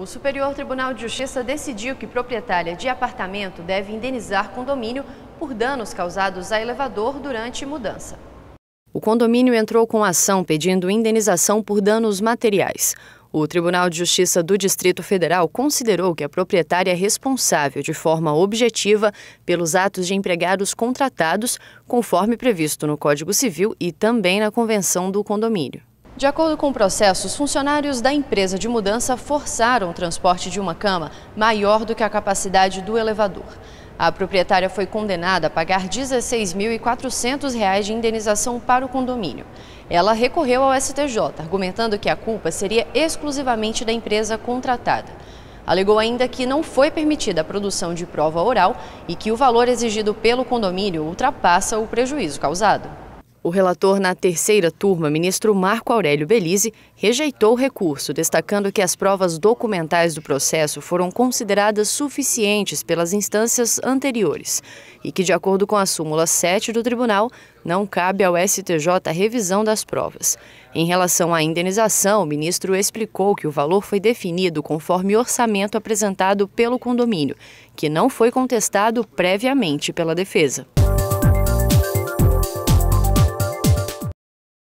O Superior Tribunal de Justiça decidiu que proprietária de apartamento deve indenizar condomínio por danos causados a elevador durante mudança. O condomínio entrou com ação pedindo indenização por danos materiais. O Tribunal de Justiça do Distrito Federal considerou que a proprietária é responsável de forma objetiva pelos atos de empregados contratados, conforme previsto no Código Civil e também na Convenção do Condomínio. De acordo com o processo, os funcionários da empresa de mudança forçaram o transporte de uma cama maior do que a capacidade do elevador. A proprietária foi condenada a pagar R$ 16.400 de indenização para o condomínio. Ela recorreu ao STJ, argumentando que a culpa seria exclusivamente da empresa contratada. Alegou ainda que não foi permitida a produção de prova oral e que o valor exigido pelo condomínio ultrapassa o prejuízo causado. O relator na terceira turma, ministro Marco Aurélio Belize, rejeitou o recurso, destacando que as provas documentais do processo foram consideradas suficientes pelas instâncias anteriores e que, de acordo com a súmula 7 do tribunal, não cabe ao STJ a revisão das provas. Em relação à indenização, o ministro explicou que o valor foi definido conforme orçamento apresentado pelo condomínio, que não foi contestado previamente pela defesa.